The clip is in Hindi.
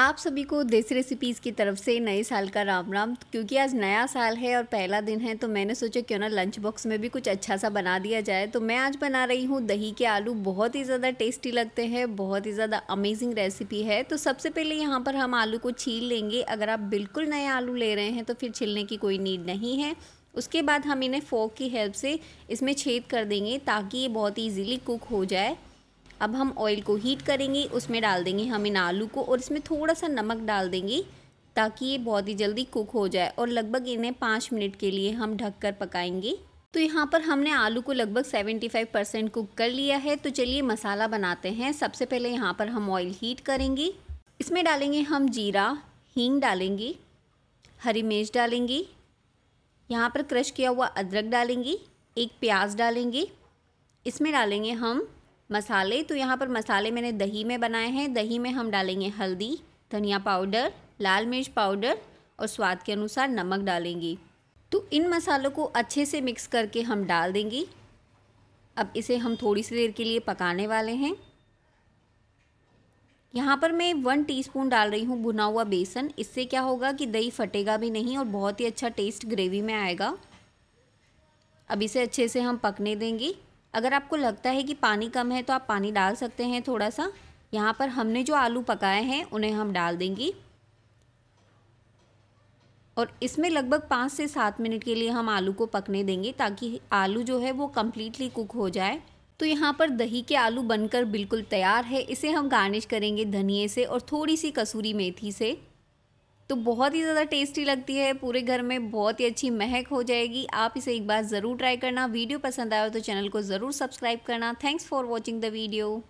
आप सभी को देसी रेसिपीज़ की तरफ से नए साल का राम राम क्योंकि आज नया साल है और पहला दिन है तो मैंने सोचा क्यों ना लंच बॉक्स में भी कुछ अच्छा सा बना दिया जाए तो मैं आज बना रही हूँ दही के आलू बहुत ही ज़्यादा टेस्टी लगते हैं बहुत ही ज़्यादा अमेजिंग रेसिपी है तो सबसे पहले यहाँ पर हम आलू को छील लेंगे अगर आप बिल्कुल नए आलू ले रहे हैं तो फिर छीलने की कोई नीड नहीं है उसके बाद हम इन्हें फोक की हेल्प से इसमें छेद कर देंगे ताकि ये बहुत ईजीली कुक हो जाए अब हम ऑयल को हीट करेंगे उसमें डाल देंगे हम इन आलू को और इसमें थोड़ा सा नमक डाल देंगे ताकि ये बहुत ही जल्दी कुक हो जाए और लगभग इन्हें पाँच मिनट के लिए हम ढक कर पकाएंगे तो यहाँ पर हमने आलू को लगभग 75 परसेंट कुक कर लिया है तो चलिए मसाला बनाते हैं सबसे पहले यहाँ पर हम ऑयल हीट करेंगे इसमें डालेंगे हम जीरा हींग डालेंगे हरी मिर्च डालेंगे यहाँ पर क्रश किया हुआ अदरक डालेंगे एक प्याज डालेंगे इसमें डालेंगे हम मसाले तो यहाँ पर मसाले मैंने दही में बनाए हैं दही में हम डालेंगे हल्दी धनिया पाउडर लाल मिर्च पाउडर और स्वाद के अनुसार नमक डालेंगे तो इन मसालों को अच्छे से मिक्स करके हम डाल देंगे अब इसे हम थोड़ी सी देर के लिए पकाने वाले हैं यहाँ पर मैं वन टीस्पून डाल रही हूँ भुना हुआ बेसन इससे क्या होगा कि दही फटेगा भी नहीं और बहुत ही अच्छा टेस्ट ग्रेवी में आएगा अब इसे अच्छे से हम पकने देंगे अगर आपको लगता है कि पानी कम है तो आप पानी डाल सकते हैं थोड़ा सा यहाँ पर हमने जो आलू पकाए हैं उन्हें हम डाल देंगे और इसमें लगभग पाँच से सात मिनट के लिए हम आलू को पकने देंगे ताकि आलू जो है वो कम्प्लीटली कुक हो जाए तो यहाँ पर दही के आलू बनकर बिल्कुल तैयार है इसे हम गार्निश करेंगे धनिए से और थोड़ी सी कसूरी मेथी से तो बहुत ही ज़्यादा टेस्टी लगती है पूरे घर में बहुत ही अच्छी महक हो जाएगी आप इसे एक बार ज़रूर ट्राई करना वीडियो पसंद आया तो चैनल को ज़रूर सब्सक्राइब करना thanks for watching the video